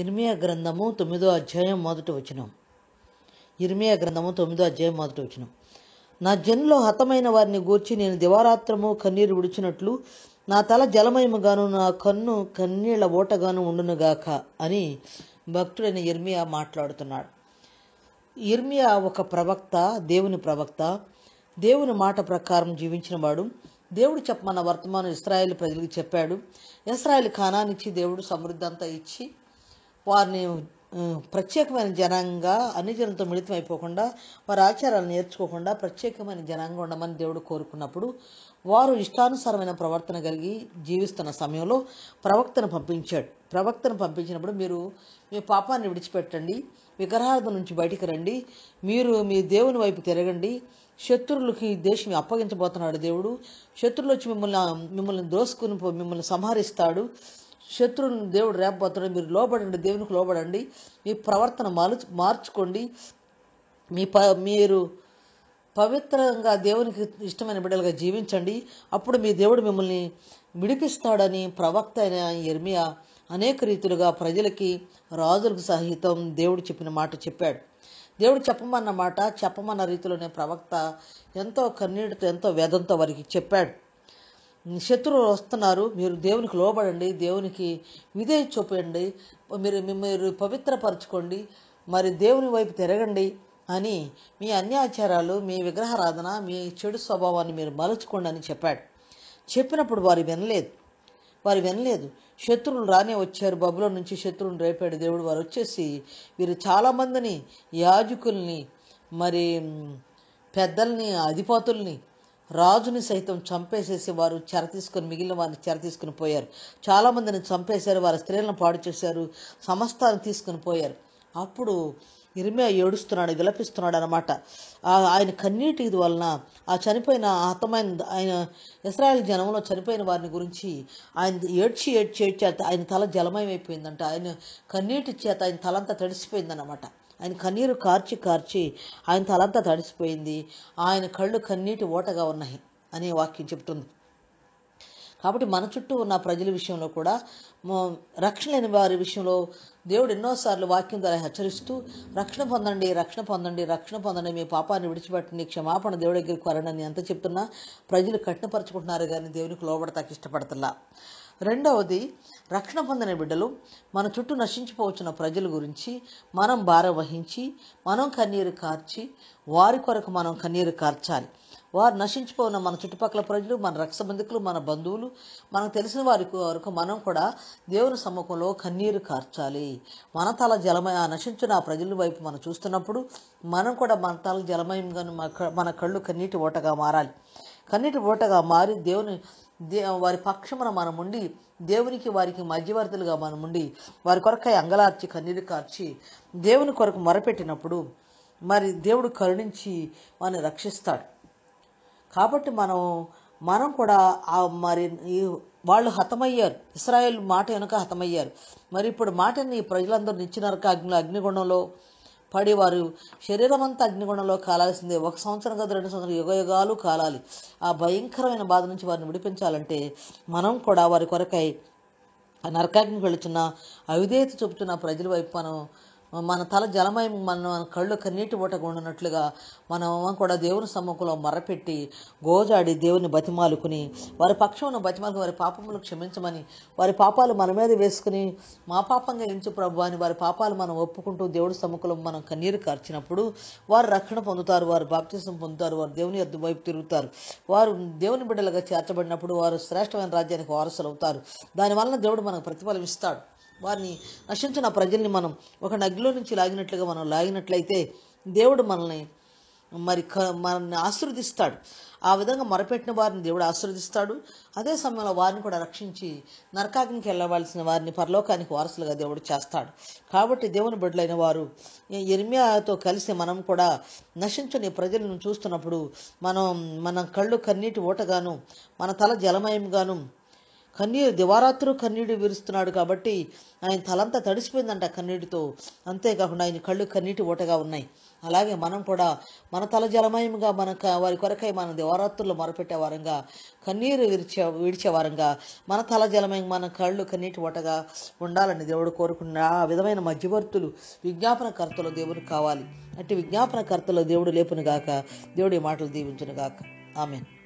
ఇర్మియా గ్రంథము తొమ్మిదో అధ్యాయం మొదటి వచనం ఇర్మియా గ్రంథము తొమ్మిదో అధ్యాయం మొదటి వచనం నా జన్లో హతమైన వారిని గూర్చి నేను దివారాత్రము కన్నీరు విడిచినట్లు నా తల జలమయముగాను నా కన్ను కన్నీళ్ల ఓటగాను ఉండునుగాక అని భక్తుడైన ఇర్మియా మాట్లాడుతున్నాడు ఇర్మియా ఒక ప్రవక్త దేవుని ప్రవక్త దేవుని మాట ప్రకారం జీవించినవాడు దేవుడు చెప్పమన్న వర్తమానం ఇస్రాయేల్ ప్రజలకు చెప్పాడు ఇస్రాయేల్ ఖానానిచ్చి దేవుడు సమృద్ధి అంతా ఇచ్చి వారిని ప్రత్యేకమైన జనంగా అన్ని జనంతో మిళితం అయిపోకుండా వారి ఆచారాలు నేర్చుకోకుండా ప్రత్యేకమైన జనంగా ఉండమని దేవుడు కోరుకున్నప్పుడు వారు ఇష్టానుసారమైన ప్రవర్తన కలిగి జీవిస్తున్న సమయంలో ప్రవక్తను పంపించాడు ప్రవక్తను పంపించినప్పుడు మీరు మీ పాపాన్ని విడిచిపెట్టండి విగ్రహార్థం నుంచి బయటికి రండి మీరు మీ దేవుని వైపు తిరగండి శత్రువులకి దేశం అప్పగించబోతున్నాడు దేవుడు శత్రువులు వచ్చి మిమ్మల్ని మిమ్మల్ని దోసుకుని మిమ్మల్ని సంహరిస్తాడు శత్రువుని దేవుడు రేపబోతాడు మీరు లోబడండి దేవునికి లోబడండి మీ ప్రవర్తన మార్చు మార్చుకోండి మీ ప మీరు పవిత్రంగా దేవునికి ఇష్టమైన బిడ్డలుగా జీవించండి అప్పుడు మీ దేవుడు మిమ్మల్ని విడిపిస్తాడని ప్రవక్త అయిన ఎర్మియా అనేక రీతులుగా ప్రజలకి రాజులకు సహితం దేవుడు చెప్పిన మాట చెప్పాడు దేవుడు చెప్పమన్న మాట చెప్పమన్న రీతిలోనే ప్రవక్త ఎంతో కన్నీటితో ఎంతో వేదంతో వారికి చెప్పాడు శత్రువులు వస్తున్నారు మీరు దేవునికి లోబడండి దేవునికి విధేయ చూపండి మీరు మీరు పవిత్రపరచుకోండి మరి దేవుని వైపు తిరగండి అని మీ అన్యాచారాలు మీ విగ్రహారాధన మీ చెడు స్వభావాన్ని మీరు మలుచుకోండి అని చెప్పాడు చెప్పినప్పుడు వారు వినలేదు వారు వినలేదు శత్రువులు రానే వచ్చారు బబులో నుంచి శత్రువుని రేపాడు దేవుడు వారు వచ్చేసి వీరు చాలామందిని యాజకుల్ని మరి పెద్దల్ని అధిపతుల్ని రాజుని సైతం చంపేసేసి వారు చెర తీసుకుని మిగిలిన వారిని చెర తీసుకుని పోయారు చాలామందిని చంపేశారు వారి స్త్రీలను పాడు చేశారు సమస్తాన్ని తీసుకుని పోయారు అప్పుడు ఇరిమే ఏడుస్తున్నాడు విలపిస్తున్నాడు అనమాట ఆయన కన్నీటి వలన ఆ చనిపోయిన అతమైన ఆయన ఇస్రాయల్ జనంలో చనిపోయిన వారిని గురించి ఆయన ఏడ్చి ఏడ్చి ఏడ్చి ఆయన తల జలమయమైపోయిందంట ఆయన కన్నీటి చేత ఆయన తలంతా తడిసిపోయిందనమాట ఆయన కన్నీరు కార్చి కార్చి ఆయన తలంతా తడిసిపోయింది ఆయన కళ్ళు కన్నీటి ఓటగా ఉన్నాయి అనే వాక్యం చెప్తుంది కాబట్టి మన చుట్టూ ఉన్న ప్రజల విషయంలో కూడా రక్షణ లేని వారి విషయంలో దేవుడు ఎన్నోసార్లు వాక్యం ద్వారా హెచ్చరిస్తూ రక్షణ పొందండి రక్షణ పొందండి రక్షణ పొందండి మీ పాపాన్ని విడిచిపెట్టండి క్షమాపణ దేవుడి దగ్గరికి వరండి ఎంత చెప్తున్నా ప్రజలు కఠినపరచుకుంటున్నారు కానీ దేవునికి లోబడతాకి ఇష్టపడతలా రెండవది రక్షణ పొందిన బిడ్డలు మన చుట్టూ నశించిపోవచ్చున్న ప్రజల గురించి మనం భార వహించి మనం కన్నీరు కార్చి వారి కొరకు మనం కన్నీరు కార్చాలి వారు నశించిపోయిన మన చుట్టుపక్కల ప్రజలు మన బంధుకులు మన బంధువులు మనకు తెలిసిన వారి వరకు మనం కూడా దేవుని సమ్మూఖంలో కన్నీరు కార్చాలి మన తల జలమయ నశించిన ఆ ప్రజల వైపు మనం చూస్తున్నప్పుడు మనం కూడా మన తల జలమయంగా మన కళ్ళు కన్నీటి ఓటగా మారాలి కన్నీటి ఓటగా మారి దేవుని దే వారి పక్షమున మనం ఉండి దేవునికి వారికి మధ్యవర్తులుగా మనం ఉండి వారి కొరకై అంగలార్చి కన్నీరు కార్చి దేవుని కొరకు మొరపెట్టినప్పుడు మరి దేవుడు కరుణించి మనని రక్షిస్తాడు కాబట్టి మనం మనం కూడా ఆ మరి వాళ్ళు హతమయ్యారు ఇస్రాయేల్ మాట వెనుక హతమయ్యారు మరి ఇప్పుడు మాటని ప్రజలందరూ నిచ్చినరక అగ్ని అగ్నిగుణంలో పడి వారు శరీరం అంతా అగ్నిగుణంలో కాలాల్సిందే ఒక సంవత్సరం కాదు రెండు సంవత్సరం యుగ యుగాలు కాలాలి ఆ భయంకరమైన బాధ నుంచి వారిని విడిపించాలంటే మనం కూడా వారి కొరకై నరకాగ్ని వెళుతున్న అవిధేయత చూపుతున్న ప్రజల వైపు మనం మన తల జలమయం మన కళ్ళు కన్నీటి ఉండనట్లుగా మనం కూడా దేవుని సమ్ముఖంలో మరపెట్టి గోజాడి దేవుని బతిమాలుకుని వారి ఉన్న బతిమాలకు వారి పాపములు క్షమించమని వారి పాపాలు మన మీద వేసుకుని మా పాపంగా ఎంచు ప్రభు అని వారి పాపాలు మనం ఒప్పుకుంటూ దేవుడి సమ్ముఖంలో మనం కన్నీరు కార్చినప్పుడు వారు రక్షణ పొందుతారు వారు బాప్తిసం పొందుతారు వారు దేవుని ఎద్దు వైపు తిరుగుతారు వారు దేవుని బిడ్డలుగా చేర్చబడినప్పుడు వారు శ్రేష్టమైన రాజ్యానికి వారసులు అవుతారు దానివలన దేవుడు మనకు ప్రతిఫలం ఇస్తాడు వారిని నశించిన ప్రజల్ని మనం ఒక నగిలో నుంచి లాగినట్లుగా మనం లాగినట్లయితే దేవుడు మనల్ని మరి మనల్ని ఆశీర్దిస్తాడు ఆ విధంగా మొరపెట్టిన వారిని దేవుడు ఆశీర్దిస్తాడు అదే సమయంలో వారిని కూడా రక్షించి నరకాగ్నికి వెళ్ళవలసిన వారిని పరలోకానికి వారసులుగా దేవుడు చేస్తాడు కాబట్టి దేవుని బిడ్డలైన వారు ఎరిమియాతో కలిసి మనం కూడా నశించని ప్రజలను చూస్తున్నప్పుడు మనం మన కళ్ళు కన్నీటి ఓటగాను మన తల జలమయంగాను కన్నీరు దివారాత్రు కన్నీడు విరుస్తున్నాడు కాబట్టి ఆయన తలంతా తడిసిపోయిందంట కన్నీటితో అంతేకాకుండా ఆయన కళ్ళు కన్నీటి ఓటగా ఉన్నాయి అలాగే మనం కూడా మన తల జలమయంగా మన వారి కొరకై మనం దివారాత్రులు మొరపెట్టే వారంగా కన్నీరు విరిచే విడిచే వారంగా మన తల జలమయం మన కళ్ళు కన్నీటి ఓటగా ఉండాలని దేవుడు కోరుకున్న ఆ విధమైన మధ్యవర్తులు విజ్ఞాపనకర్తలు దేవుడు కావాలి అంటే విజ్ఞాపనకర్తలు దేవుడు లేపునుగాక దేవుడి మాటలు దీవించునుగాక ఆమెను